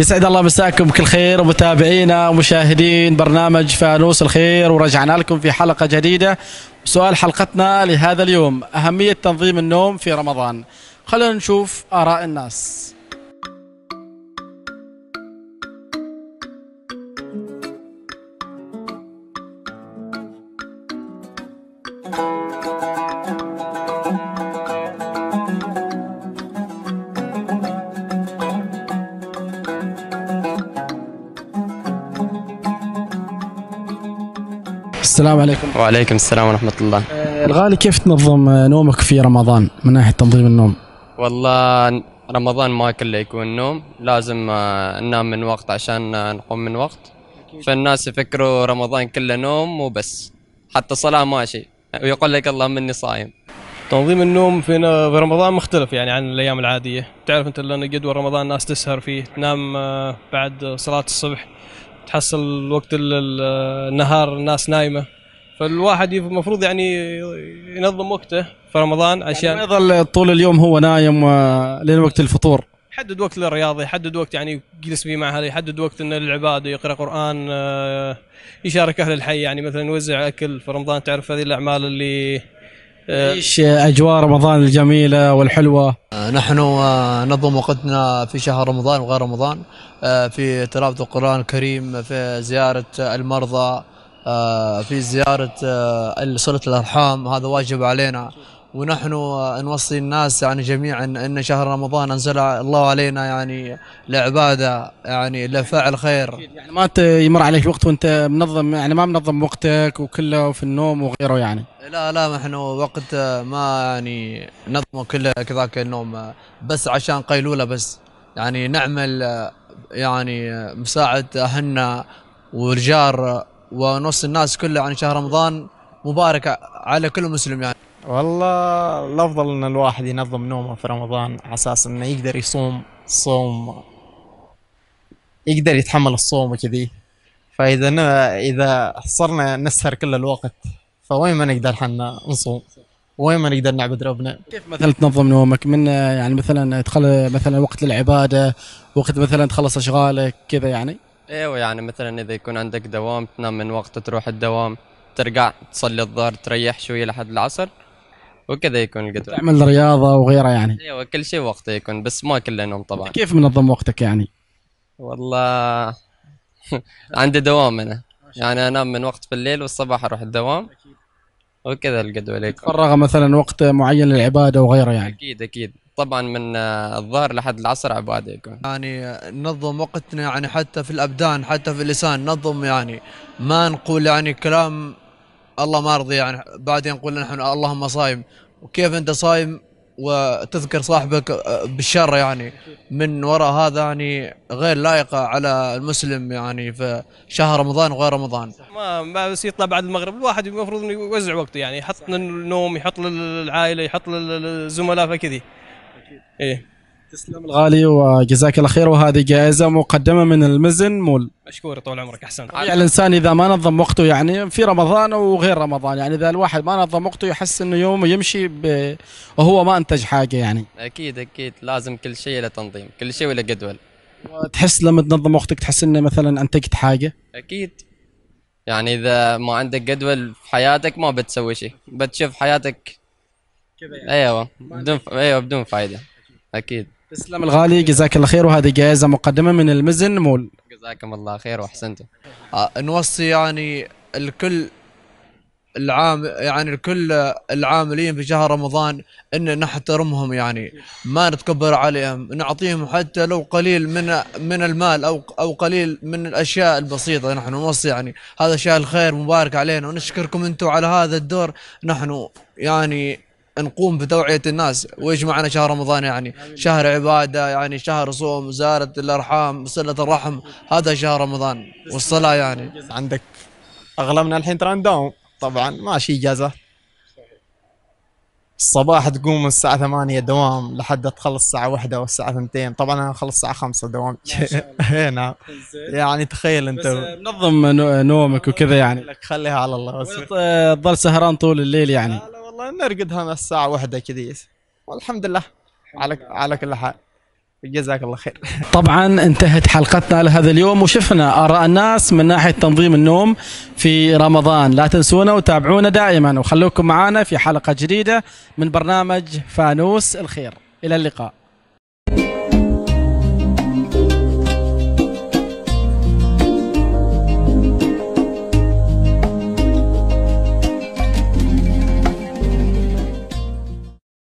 يسعد الله مساكم بكل خير متابعينا ومشاهدين برنامج فانوس الخير ورجعنا لكم في حلقة جديدة سؤال حلقتنا لهذا اليوم أهمية تنظيم النوم في رمضان خلونا نشوف آراء الناس السلام عليكم وعليكم السلام ورحمة الله آه، الغالي كيف تنظم آه، نومك في رمضان من ناحية تنظيم النوم والله رمضان ما كله يكون نوم لازم آه، ننام من وقت عشان نقوم من وقت فالناس يفكروا رمضان كله نوم وبس حتى الصلاة ماشي ويقول لك الله مني صايم تنظيم النوم في رمضان مختلف يعني عن الايام العاديه، تعرف انت لان جدول رمضان الناس تسهر فيه، تنام بعد صلاه الصبح تحصل وقت النهار الناس نايمه فالواحد المفروض يعني ينظم وقته في رمضان يعني عشان يعني يظل طول اليوم هو نايم لين وقت الفطور يحدد وقت للرياضه يحدد وقت يعني يجلس فيه مع اهله يحدد وقت انه للعباده يقرا قران آه، يشارك اهل الحي يعني مثلا يوزع اكل في رمضان تعرف هذه الاعمال اللي ايش اجواء رمضان الجميله والحلوه؟ آه، نحن آه، نظم وقتنا في شهر رمضان وغير رمضان آه، في تلاوه القران الكريم في زياره المرضى في زياره صله الارحام هذا واجب علينا ونحن نوصي الناس يعني جميعا ان شهر رمضان انزل الله علينا يعني العباده يعني لفعل خير يعني ما يمر عليك وقت وانت منظم يعني ما منظم وقتك وكله في النوم وغيره يعني لا لا نحن وقت ما يعني نظمه كله كذاك النوم بس عشان قيلوله بس يعني نعمل يعني مساعد اهلنا ورجال ونص الناس كله عن شهر رمضان مبارك على كل مسلم يعني والله الافضل ان الواحد ينظم نومه في رمضان على اساس انه يقدر يصوم صوم يقدر يتحمل الصوم وكذي فاذا ن... اذا صرنا نسهر كل الوقت فوين ما نقدر حنا نصوم وين ما نقدر نعبد ربنا كيف مثلا تنظم نومك من يعني مثلا تخلي مثلا وقت للعباده وقت مثلا تخلص اشغالك كذا يعني ايوه يعني مثلا اذا يكون عندك دوام تنام من وقت تروح الدوام ترجع تصلي الظهر تريح شويه لحد العصر وكذا يكون الجدول تعمل رياضه وغيرها يعني ايوه كل شيء وقته يكون بس ما كله نوم طبعا كيف منظم وقتك يعني؟ والله عندي دوام انا يعني انام من وقت في الليل والصباح اروح الدوام وكذا الجدول يكون تفرغ مثلا وقت معين للعباده وغيره يعني اكيد اكيد طبعا من الظهر لحد العصر عباده يكون يعني ننظم وقتنا يعني حتى في الابدان حتى في اللسان ننظم يعني ما نقول يعني كلام الله ما رضي يعني بعدين قلنا نحن اللهم صايم وكيف انت صايم وتذكر صاحبك آه، بالشر يعني من وراء هذا يعني غير لائقة على المسلم يعني في شهر رمضان وغير رمضان ما ما بس يطلع بعد المغرب الواحد المفروض انه يوزع وقته يعني يحط للنوم يحط للعائله يحط للزملاء فكذي أكيد. ايه تسلم الغالي وجزاك الله خير وهذه جائزه مقدمه من المزن مول مشكور طول عمرك احسنت يعني الانسان اذا ما نظم وقته يعني في رمضان وغير رمضان يعني اذا الواحد ما نظم وقته يحس انه يومه يمشي وهو ما انتج حاجه يعني اكيد اكيد لازم كل شيء له تنظيم كل شيء له جدول وتحس لما تنظم وقتك تحس انه مثلا انتجت حاجه اكيد يعني اذا ما عندك جدول في حياتك ما بتسوي شيء بتشوف حياتك كذا يعني ايوه بدون ف... ايوه بدون فائده اكيد تسلم الغالي جزاك الله خير وهذه جائزة مقدمة من المزن مول جزاكم الله خير واحسنتم آه، نوصي يعني الكل العام يعني الكل العاملين في شهر رمضان ان نحترمهم يعني ما نتكبر عليهم نعطيهم حتى لو قليل من من المال او او قليل من الاشياء البسيطه نحن نوصي يعني هذا شيء الخير مبارك علينا ونشكركم انتم على هذا الدور نحن يعني نقوم بتوعيه الناس وايش معنى شهر رمضان يعني شهر عباده يعني شهر صوم زارة الارحام صله الرحم هذا شهر رمضان والصلاه يعني عندك اغلبنا الحين ترى نداوم طبعا ماشي اجازه الصباح تقوم الساعة ثمانية دوام لحد تخلص الساعة واحدة والساعة ثنتين طبعا أنا أخلص الساعة خمسة دوام إيه، نعم يعني تخيل أنت بس نظم نومك وكذا يعني لك خليها على الله تظل آه، سهران طول الليل يعني والله نرقد هنا الساعة واحدة كذي والحمد لله على على كل حال جزاك الله خير طبعا انتهت حلقتنا لهذا اليوم وشفنا اراء الناس من ناحيه تنظيم النوم في رمضان لا تنسونا وتابعونا دائما وخلوكم معنا في حلقه جديده من برنامج فانوس الخير الى اللقاء